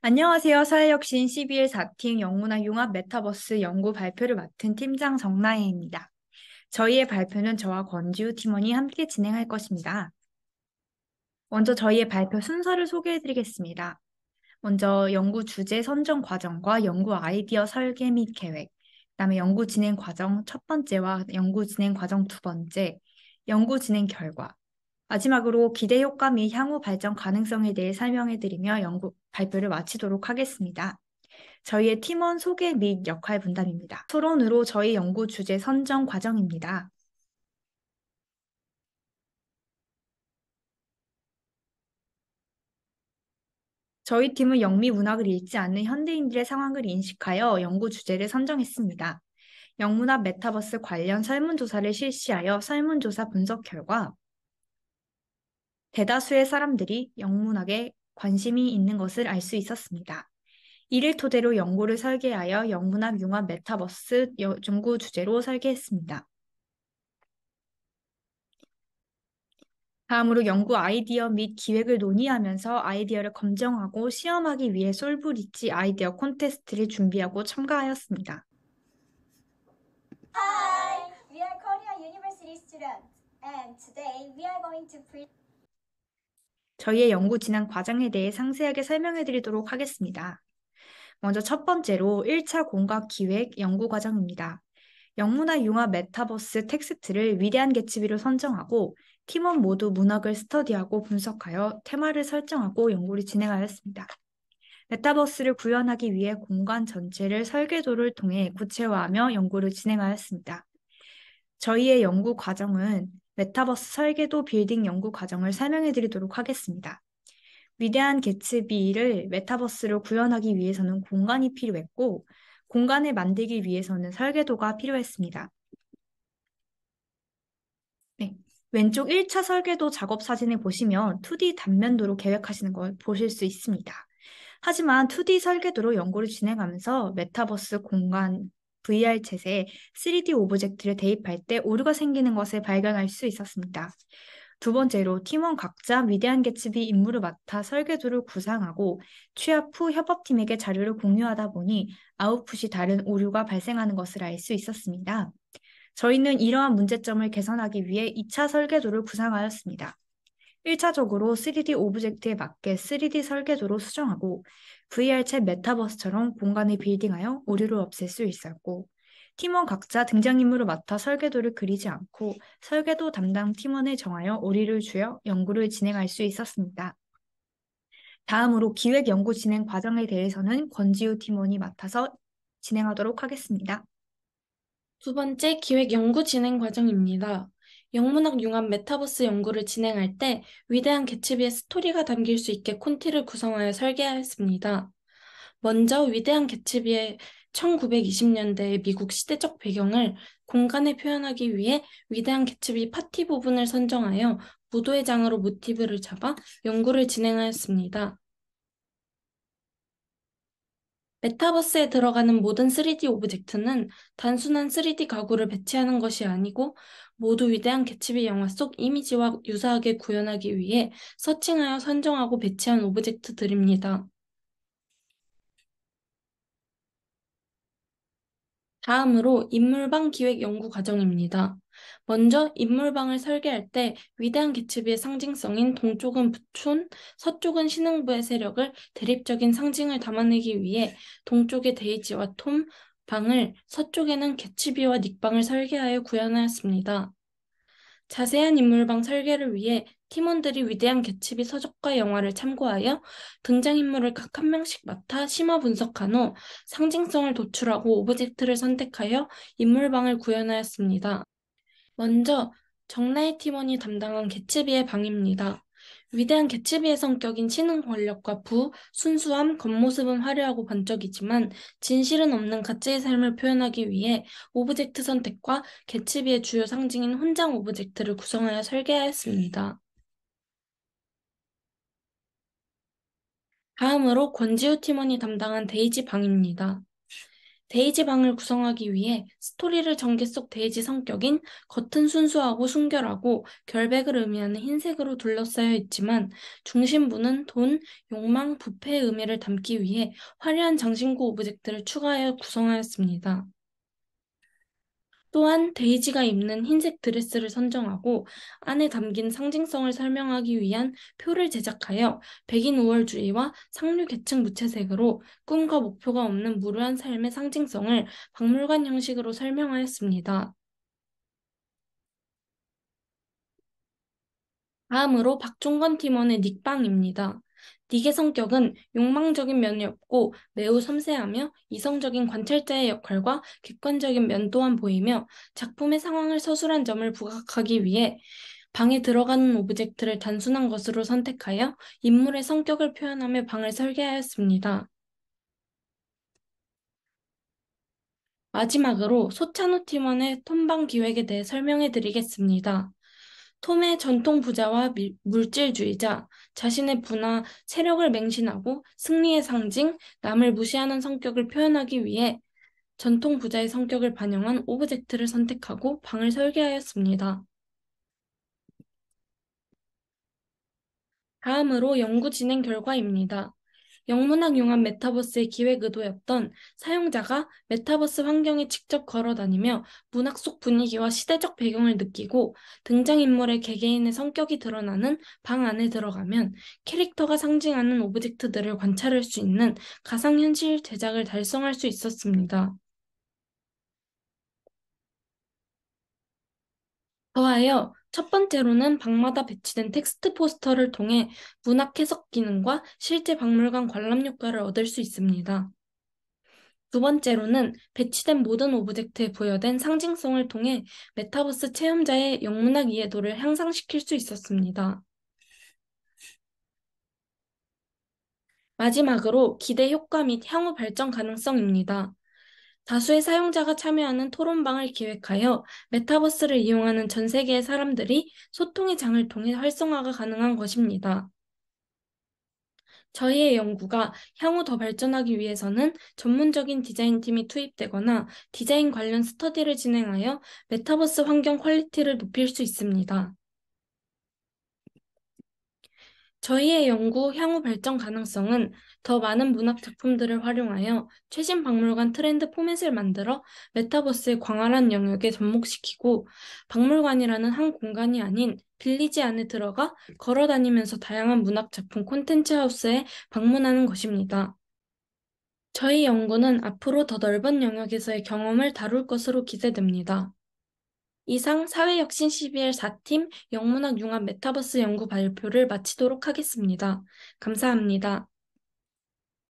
안녕하세요. 사회혁신 12일 4팀 영문학 융합 메타버스 연구 발표를 맡은 팀장 정나혜입니다. 저희의 발표는 저와 권지우 팀원이 함께 진행할 것입니다. 먼저 저희의 발표 순서를 소개해드리겠습니다. 먼저 연구 주제 선정 과정과 연구 아이디어 설계 및 계획, 그다음에 연구 진행 과정 첫 번째와 연구 진행 과정 두 번째, 연구 진행 결과, 마지막으로 기대 효과 및 향후 발전 가능성에 대해 설명해드리며 연구 발표를 마치도록 하겠습니다. 저희의 팀원 소개 및 역할 분담입니다. 토론으로 저희 연구 주제 선정 과정입니다. 저희 팀은 영미 문학을 읽지 않는 현대인들의 상황을 인식하여 연구 주제를 선정했습니다. 영문학 메타버스 관련 설문조사를 실시하여 설문조사 분석 결과 대다수의 사람들이 영문학에 관심이 있는 것을 알 수 있었습니다. 이를 토대로 연구를 설계하여 영문학 융합 메타버스 연구 주제로 설계했습니다. 다음으로 연구 아이디어 및 기획을 논의하면서 아이디어를 검증하고 시험하기 위해 솔브리치 아이디어 콘테스트를 준비하고 참가하였습니다. Hi, we are Korea University students, and today we are going to present. 저희의 연구 진행 과정에 대해 상세하게 설명해 드리도록 하겠습니다. 먼저 첫 번째로 1차 공각 기획 연구 과정입니다. 영문화 융합 메타버스 텍스트를 위대한 개츠비로 선정하고 팀원 모두 문학을 스터디하고 분석하여 테마를 설정하고 연구를 진행하였습니다. 메타버스를 구현하기 위해 공간 전체를 설계도를 통해 구체화하며 연구를 진행하였습니다. 저희의 연구 과정은 메타버스 설계도 빌딩 연구 과정을 설명해 드리도록 하겠습니다. 위대한 개츠비를 메타버스로 구현하기 위해서는 공간이 필요했고, 공간을 만들기 위해서는 설계도가 필요했습니다. 네. 왼쪽 1차 설계도 작업 사진을 보시면 2D 단면도로 계획하시는 걸 보실 수 있습니다. 하지만 2D 설계도로 연구를 진행하면서 메타버스 공간 VR 챗에 3D 오브젝트를 대입할 때 오류가 생기는 것을 발견할 수 있었습니다. 두 번째로 팀원 각자 위대한 개츠비 임무를 맡아 설계도를 구상하고 취합 후 협업팀에게 자료를 공유하다 보니 아웃풋이 다른 오류가 발생하는 것을 알 수 있었습니다. 저희는 이러한 문제점을 개선하기 위해 2차 설계도를 구상하였습니다. 1차적으로 3D 오브젝트에 맞게 3D 설계도로 수정하고 VR챗 메타버스처럼 공간을 빌딩하여 오류를 없앨 수 있었고 팀원 각자 등장인물을 맡아 설계도를 그리지 않고 설계도 담당 팀원을 정하여 오류를 주어 연구를 진행할 수 있었습니다. 다음으로 기획 연구 진행 과정에 대해서는 권지우 팀원이 맡아서 진행하도록 하겠습니다. 두 번째 기획 연구 진행 과정입니다. 영문학 융합 메타버스 연구를 진행할 때 위대한 개츠비의 스토리가 담길 수 있게 콘티를 구성하여 설계하였습니다. 먼저 위대한 개츠비의 1920년대의 미국 시대적 배경을 공간에 표현하기 위해 위대한 개츠비 파티 부분을 선정하여 무도회장으로 모티브를 잡아 연구를 진행하였습니다. 메타버스에 들어가는 모든 3D 오브젝트는 단순한 3D 가구를 배치하는 것이 아니고 모두 위대한 개츠비 영화 속 이미지와 유사하게 구현하기 위해 서칭하여 선정하고 배치한 오브젝트들입니다. 다음으로 인물방 기획 연구 과정입니다. 먼저 인물방을 설계할 때 위대한 개츠비의 상징성인 동쪽은 부촌, 서쪽은 신흥부의 세력을 대립적인 상징을 담아내기 위해 동쪽의 데이지와 톰, 방을 서쪽에는 개츠비와 닉방을 설계하여 구현하였습니다. 자세한 인물방 설계를 위해 팀원들이 위대한 개츠비 서적과 영화를 참고하여 등장인물을 각 한 명씩 맡아 심화 분석한 후 상징성을 도출하고 오브젝트를 선택하여 인물방을 구현하였습니다. 먼저 정나의 팀원이 담당한 개츠비의 방입니다. 위대한 개츠비의 성격인 신흥 권력과 부, 순수함, 겉모습은 화려하고 번쩍이지만 진실은 없는 가치의 삶을 표현하기 위해 오브젝트 선택과 개츠비의 주요 상징인 혼장 오브젝트를 구성하여 설계하였습니다. 다음으로 권지우 팀원이 담당한 데이지 방입니다. 데이지 방을 구성하기 위해 스토리를 전개 속 데이지 성격인 겉은 순수하고 순결하고 결백을 의미하는 흰색으로 둘러싸여 있지만 중심부는 돈, 욕망, 부패의 의미를 담기 위해 화려한 장신구 오브젝트를 추가하여 구성하였습니다. 또한 데이지가 입는 흰색 드레스를 선정하고 안에 담긴 상징성을 설명하기 위한 표를 제작하여 백인 우월주의와 상류 계층 무채색으로 꿈과 목표가 없는 무료한 삶의 상징성을 박물관 형식으로 설명하였습니다. 다음으로 박종건 팀원의 닉방입니다. 딕의 성격은 욕망적인 면이 없고 매우 섬세하며 이성적인 관찰자의 역할과 객관적인 면 또한 보이며 작품의 상황을 서술한 점을 부각하기 위해 방에 들어가는 오브젝트를 단순한 것으로 선택하여 인물의 성격을 표현하며 방을 설계하였습니다. 마지막으로 소찬호 팀원의 톰방 기획에 대해 설명해 드리겠습니다. 톰의 전통 부자와 물질주의자, 자신의 분화, 세력을 맹신하고 승리의 상징, 남을 무시하는 성격을 표현하기 위해 전통 부자의 성격을 반영한 오브젝트를 선택하고 방을 설계하였습니다. 다음으로 연구 진행 결과입니다. 영문학 융합 메타버스의 기획 의도였던 사용자가 메타버스 환경에 직접 걸어다니며 문학 속 분위기와 시대적 배경을 느끼고 등장인물의 개개인의 성격이 드러나는 방 안에 들어가면 캐릭터가 상징하는 오브젝트들을 관찰할 수 있는 가상현실 제작을 달성할 수 있었습니다. 더하여 첫 번째로는 방마다 배치된 텍스트 포스터를 통해 문학 해석 기능과 실제 박물관 관람 효과를 얻을 수 있습니다. 두 번째로는 배치된 모든 오브젝트에 부여된 상징성을 통해 메타버스 체험자의 영문학 이해도를 향상시킬 수 있었습니다. 마지막으로 기대 효과 및 향후 발전 가능성입니다. 다수의 사용자가 참여하는 토론방을 기획하여 메타버스를 이용하는 전 세계의 사람들이 소통의 장을 통해 활성화가 가능한 것입니다. 저희의 연구가 향후 더 발전하기 위해서는 전문적인 디자인팀이 투입되거나 디자인 관련 스터디를 진행하여 메타버스 환경 퀄리티를 높일 수 있습니다. 저희의 연구 향후 발전 가능성은 더 많은 문학 작품들을 활용하여 최신 박물관 트렌드 포맷을 만들어 메타버스의 광활한 영역에 접목시키고 박물관이라는 한 공간이 아닌 빌리지 안에 들어가 걸어 다니면서 다양한 문학 작품 콘텐츠 하우스에 방문하는 것입니다. 저희 연구는 앞으로 더 넓은 영역에서의 경험을 다룰 것으로 기대됩니다. 이상 사회혁신 12일 4팀 영문학 융합 메타버스 연구 발표를 마치도록 하겠습니다. 감사합니다.